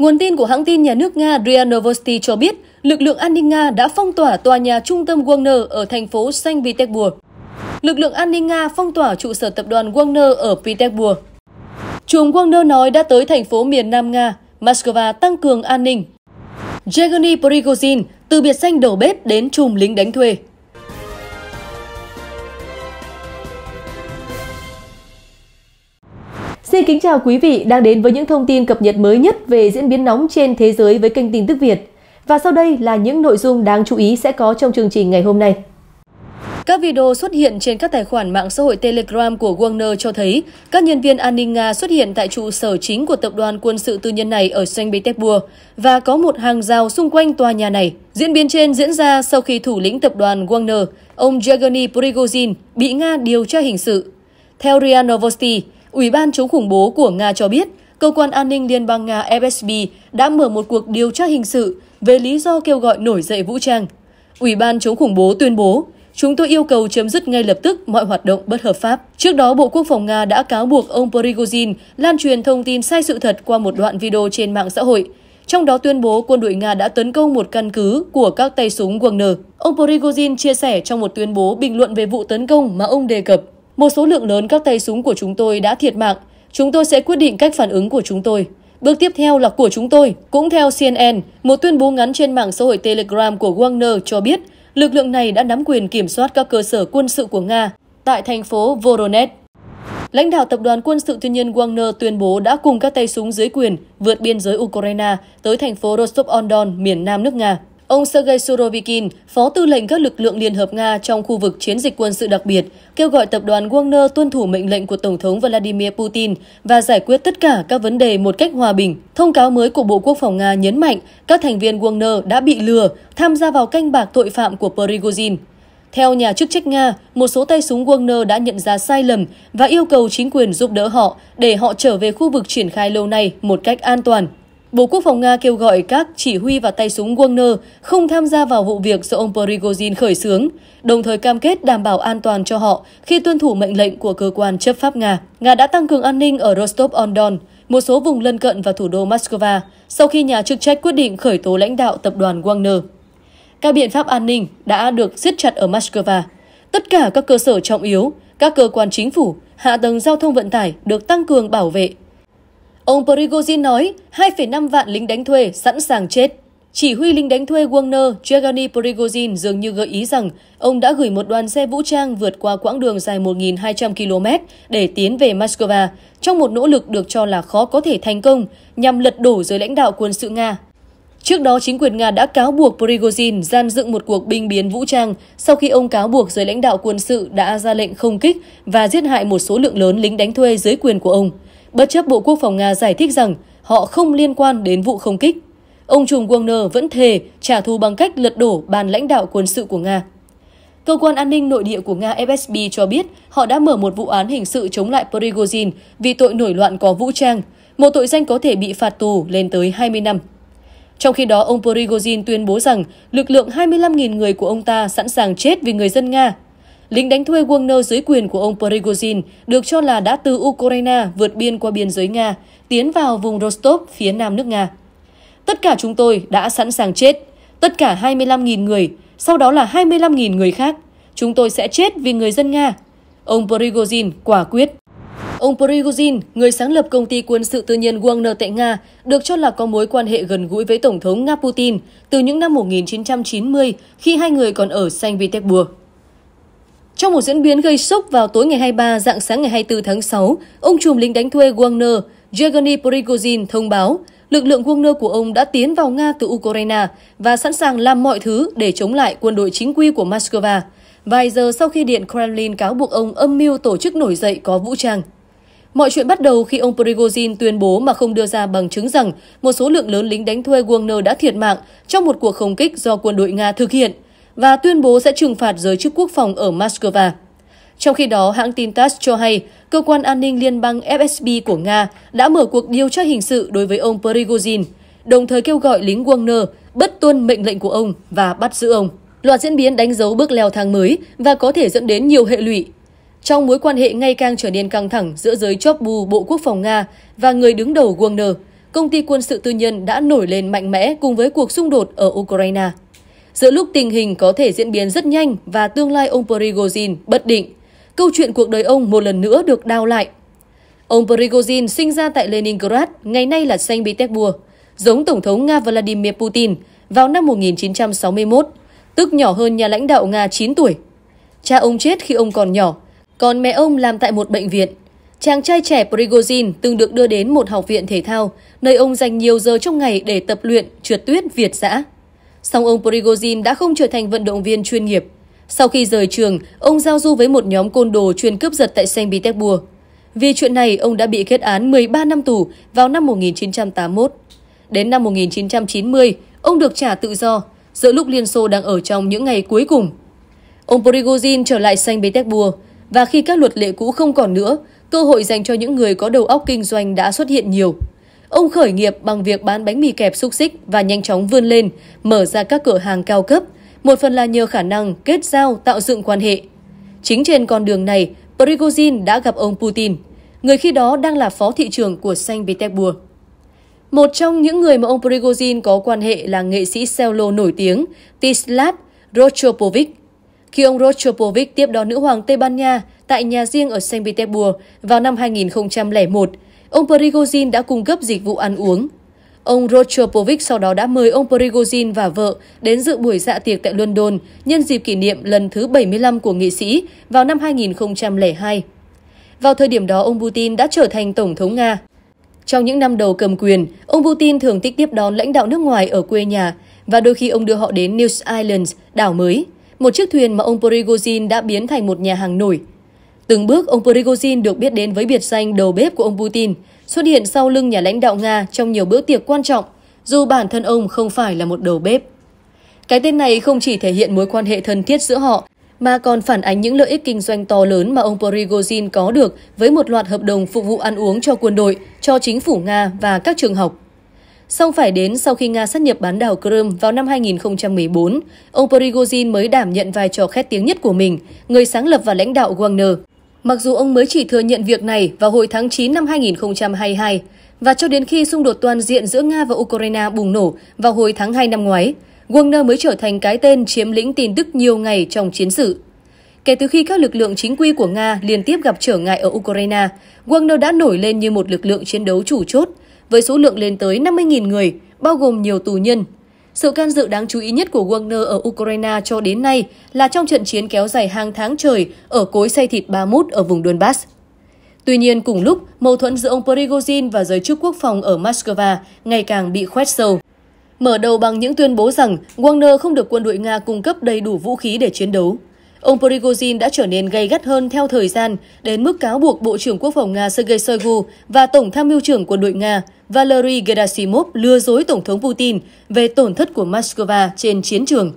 Nguồn tin của hãng tin nhà nước Nga RIA Novosti cho biết, lực lượng an ninh Nga đã phong tỏa tòa nhà trung tâm Wagner ở thành phố Saint Petersburg. Lực lượng an ninh Nga phong tỏa trụ sở tập đoàn Wagner ở Petersburg. Chuồng Wagner nói đã tới thành phố miền Nam Nga, Moscow tăng cường an ninh. Yevgeny Prigozhin từ biệt danh đầu bếp đến chùm lính đánh thuê. Xin kính chào quý vị đang đến với những thông tin cập nhật mới nhất về diễn biến nóng trên thế giới với kênh tin tức Việt. Và sau đây là những nội dung đáng chú ý sẽ có trong chương trình ngày hôm nay. Các video xuất hiện trên các tài khoản mạng xã hội Telegram của Wagner cho thấy các nhân viên an ninh Nga xuất hiện tại trụ sở chính của tập đoàn quân sự tư nhân này ở Saint Petersburg và có một hàng rào xung quanh tòa nhà này. Diễn biến trên diễn ra sau khi thủ lĩnh tập đoàn Wagner, ông Yevgeny Prigozhin, bị Nga điều tra hình sự. Theo RIA Novosti, Ủy ban chống khủng bố của Nga cho biết, cơ quan an ninh Liên bang Nga FSB đã mở một cuộc điều tra hình sự về lý do kêu gọi nổi dậy vũ trang. Ủy ban chống khủng bố tuyên bố, chúng tôi yêu cầu chấm dứt ngay lập tức mọi hoạt động bất hợp pháp. Trước đó, Bộ Quốc phòng Nga đã cáo buộc ông Prigozhin lan truyền thông tin sai sự thật qua một đoạn video trên mạng xã hội, trong đó tuyên bố quân đội Nga đã tấn công một căn cứ của các tay súng Wagner. Ông Prigozhin chia sẻ trong một tuyên bố bình luận về vụ tấn công mà ông đề cập. Một số lượng lớn các tay súng của chúng tôi đã thiệt mạng. Chúng tôi sẽ quyết định cách phản ứng của chúng tôi. Bước tiếp theo là của chúng tôi. Cũng theo CNN, một tuyên bố ngắn trên mạng xã hội Telegram của Wagner cho biết lực lượng này đã nắm quyền kiểm soát các cơ sở quân sự của Nga tại thành phố Voronezh. Lãnh đạo tập đoàn quân sự tư nhân Wagner tuyên bố đã cùng các tay súng dưới quyền vượt biên giới Ukraine tới thành phố Rostov-on-Don, miền nam nước Nga. Ông Sergei Surovikin, Phó Tư lệnh các lực lượng Liên hợp Nga trong khu vực chiến dịch quân sự đặc biệt, kêu gọi tập đoàn Wagner tuân thủ mệnh lệnh của Tổng thống Vladimir Putin và giải quyết tất cả các vấn đề một cách hòa bình. Thông cáo mới của Bộ Quốc phòng Nga nhấn mạnh các thành viên Wagner đã bị lừa tham gia vào canh bạc tội phạm của Prigozhin. Theo nhà chức trách Nga, một số tay súng Wagner đã nhận ra sai lầm và yêu cầu chính quyền giúp đỡ họ để họ trở về khu vực triển khai lâu nay một cách an toàn. Bộ Quốc phòng Nga kêu gọi các chỉ huy và tay súng Wagner không tham gia vào vụ việc do ông Prigozhin khởi xướng, đồng thời cam kết đảm bảo an toàn cho họ khi tuân thủ mệnh lệnh của cơ quan chấp pháp Nga. Nga đã tăng cường an ninh ở Rostov-on-Don, một số vùng lân cận và thủ đô Moscow sau khi nhà chức trách quyết định khởi tố lãnh đạo tập đoàn Wagner. Các biện pháp an ninh đã được siết chặt ở Moscow. Tất cả các cơ sở trọng yếu, các cơ quan chính phủ, hạ tầng giao thông vận tải được tăng cường bảo vệ Ông Prigozhin nói 2,5 vạn lính đánh thuê sẵn sàng chết. Chỉ huy lính đánh thuê Wagner, Yevgeny Prigozhin dường như gợi ý rằng ông đã gửi một đoàn xe vũ trang vượt qua quãng đường dài 1.200 km để tiến về Moscow trong một nỗ lực được cho là khó có thể thành công nhằm lật đổ giới lãnh đạo quân sự Nga. Trước đó, chính quyền Nga đã cáo buộc Prigozhin gian dựng một cuộc binh biến vũ trang sau khi ông cáo buộc giới lãnh đạo quân sự đã ra lệnh không kích và giết hại một số lượng lớn lính đánh thuê dưới quyền của ông bất chấp Bộ Quốc phòng Nga giải thích rằng họ không liên quan đến vụ không kích. Ông Trùm Wagner vẫn thề trả thù bằng cách lật đổ ban lãnh đạo quân sự của Nga. Cơ quan an ninh nội địa của Nga FSB cho biết họ đã mở một vụ án hình sự chống lại Prigozhin vì tội nổi loạn có vũ trang, một tội danh có thể bị phạt tù lên tới 20 năm. Trong khi đó, ông Prigozhin tuyên bố rằng lực lượng 25.000 người của ông ta sẵn sàng chết vì người dân Nga lính đánh thuê Wagner dưới quyền của ông Prigozhin được cho là đã từ Ukraine vượt biên qua biên giới Nga, tiến vào vùng Rostov phía nam nước Nga. Tất cả chúng tôi đã sẵn sàng chết, tất cả 25.000 người, sau đó là 25.000 người khác. Chúng tôi sẽ chết vì người dân Nga. Ông Prigozhin quả quyết. Ông Prigozhin, người sáng lập công ty quân sự tư nhân Wagner tại Nga, được cho là có mối quan hệ gần gũi với Tổng thống Nga Putin từ những năm 1990 khi hai người còn ở Saint Petersburg. Trong một diễn biến gây sốc vào tối ngày 23 dạng sáng ngày 24 tháng 6, ông trùm lính đánh thuê Wagner, Yevgeny Prigozhin thông báo lực lượng Wagner của ông đã tiến vào Nga từ Ukraine và sẵn sàng làm mọi thứ để chống lại quân đội chính quy của Moscow. Vài giờ sau khi Điện Kremlin cáo buộc ông âm mưu tổ chức nổi dậy có vũ trang. Mọi chuyện bắt đầu khi ông Prigozhin tuyên bố mà không đưa ra bằng chứng rằng một số lượng lớn lính đánh thuê Wagner đã thiệt mạng trong một cuộc không kích do quân đội Nga thực hiện – và tuyên bố sẽ trừng phạt giới chức quốc phòng ở Moscow. Trong khi đó, hãng tin TASS cho hay cơ quan an ninh liên bang FSB của Nga đã mở cuộc điều tra hình sự đối với ông Prigozhin, đồng thời kêu gọi lính Wagner bất tuân mệnh lệnh của ông và bắt giữ ông. Loạt diễn biến đánh dấu bước leo thang mới và có thể dẫn đến nhiều hệ lụy. Trong mối quan hệ ngày càng trở nên căng thẳng giữa giới chóp bù Bộ Quốc phòng Nga và người đứng đầu Wagner, công ty quân sự tư nhân đã nổi lên mạnh mẽ cùng với cuộc xung đột ở Ukraine. Giữa lúc tình hình có thể diễn biến rất nhanh và tương lai ông Prigozhin bất định, câu chuyện cuộc đời ông một lần nữa được đao lại. Ông Prigozhin sinh ra tại Leningrad, ngày nay là Saint Petersburg, giống Tổng thống Nga Vladimir Putin vào năm 1961, tức nhỏ hơn nhà lãnh đạo Nga 9 tuổi. Cha ông chết khi ông còn nhỏ, còn mẹ ông làm tại một bệnh viện. Chàng trai trẻ Prigozhin từng được đưa đến một học viện thể thao, nơi ông dành nhiều giờ trong ngày để tập luyện trượt tuyết Việt dã. Song ông Prigozhin đã không trở thành vận động viên chuyên nghiệp. Sau khi rời trường, ông giao du với một nhóm côn đồ chuyên cướp giật tại Saint Petersburg. Vì chuyện này, ông đã bị kết án 13 năm tù vào năm 1981. Đến năm 1990, ông được trả tự do, giữa lúc Liên Xô đang ở trong những ngày cuối cùng. Ông Prigozhin trở lại Saint Petersburg, và khi các luật lệ cũ không còn nữa, cơ hội dành cho những người có đầu óc kinh doanh đã xuất hiện nhiều. Ông khởi nghiệp bằng việc bán bánh mì kẹp xúc xích và nhanh chóng vươn lên, mở ra các cửa hàng cao cấp. Một phần là nhờ khả năng kết giao tạo dựng quan hệ. Chính trên con đường này, Prigozhin đã gặp ông Putin, người khi đó đang là phó thị trường của Saint Petersburg. Một trong những người mà ông Prigozhin có quan hệ là nghệ sĩ cello nổi tiếng Tislav Rostropovich. Khi ông Rostropovich tiếp đón nữ hoàng Tây Ban Nha tại nhà riêng ở Saint Petersburg vào năm 2001, ông Prigozhin đã cung cấp dịch vụ ăn uống. Ông Rostropovich sau đó đã mời ông Prigozhin và vợ đến dự buổi dạ tiệc tại London nhân dịp kỷ niệm lần thứ 75 của nghị sĩ vào năm 2002. Vào thời điểm đó, ông Putin đã trở thành Tổng thống Nga. Trong những năm đầu cầm quyền, ông Putin thường tích tiếp đón lãnh đạo nước ngoài ở quê nhà và đôi khi ông đưa họ đến News Island, đảo mới, một chiếc thuyền mà ông Prigozhin đã biến thành một nhà hàng nổi. Từng bước, ông Prigozhin được biết đến với biệt danh đầu bếp của ông Putin, xuất hiện sau lưng nhà lãnh đạo Nga trong nhiều bữa tiệc quan trọng, dù bản thân ông không phải là một đầu bếp. Cái tên này không chỉ thể hiện mối quan hệ thân thiết giữa họ, mà còn phản ánh những lợi ích kinh doanh to lớn mà ông Prigozhin có được với một loạt hợp đồng phục vụ ăn uống cho quân đội, cho chính phủ Nga và các trường học. Song phải đến sau khi Nga sát nhập bán đảo Crimea vào năm 2014, ông Prigozhin mới đảm nhận vai trò khét tiếng nhất của mình, người sáng lập và lãnh đạo Wagner, Mặc dù ông mới chỉ thừa nhận việc này vào hồi tháng 9 năm 2022 và cho đến khi xung đột toàn diện giữa Nga và Ukraine bùng nổ vào hồi tháng 2 năm ngoái, Wagner mới trở thành cái tên chiếm lĩnh tin tức nhiều ngày trong chiến sự. Kể từ khi các lực lượng chính quy của Nga liên tiếp gặp trở ngại ở Ukraine, Wagner đã nổi lên như một lực lượng chiến đấu chủ chốt, với số lượng lên tới 50.000 người, bao gồm nhiều tù nhân sự can dự đáng chú ý nhất của Wagner ở Ukraine cho đến nay là trong trận chiến kéo dài hàng tháng trời ở cối xây thịt ba mút ở vùng Donbass. Tuy nhiên, cùng lúc, mâu thuẫn giữa ông Prigozhin và giới chức quốc phòng ở Moscow ngày càng bị khoét sâu. Mở đầu bằng những tuyên bố rằng Wagner không được quân đội Nga cung cấp đầy đủ vũ khí để chiến đấu. Ông Prigozhin đã trở nên gay gắt hơn theo thời gian, đến mức cáo buộc Bộ trưởng Quốc phòng Nga Sergei Shoigu và Tổng tham mưu trưởng quân đội Nga Valery Gerasimov lừa dối Tổng thống Putin về tổn thất của Moscow trên chiến trường.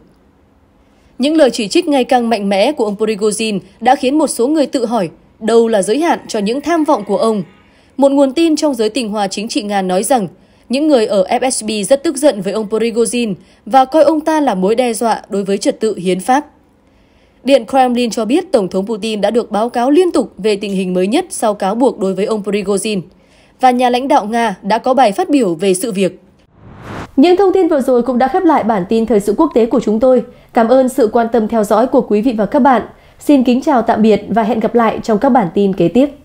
Những lời chỉ trích ngày càng mạnh mẽ của ông Prigozhin đã khiến một số người tự hỏi đâu là giới hạn cho những tham vọng của ông. Một nguồn tin trong giới tình hòa chính trị Nga nói rằng những người ở FSB rất tức giận với ông Prigozhin và coi ông ta là mối đe dọa đối với trật tự hiến pháp. Điện Kremlin cho biết Tổng thống Putin đã được báo cáo liên tục về tình hình mới nhất sau cáo buộc đối với ông Prigozhin. Và nhà lãnh đạo Nga đã có bài phát biểu về sự việc. Những thông tin vừa rồi cũng đã khép lại bản tin thời sự quốc tế của chúng tôi. Cảm ơn sự quan tâm theo dõi của quý vị và các bạn. Xin kính chào tạm biệt và hẹn gặp lại trong các bản tin kế tiếp.